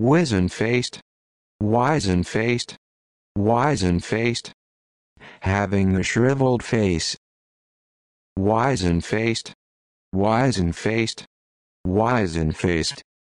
wizen-faced, wizen-faced, wizen-faced, having a shriveled face, wizen-faced, wizen-faced, wizen-faced.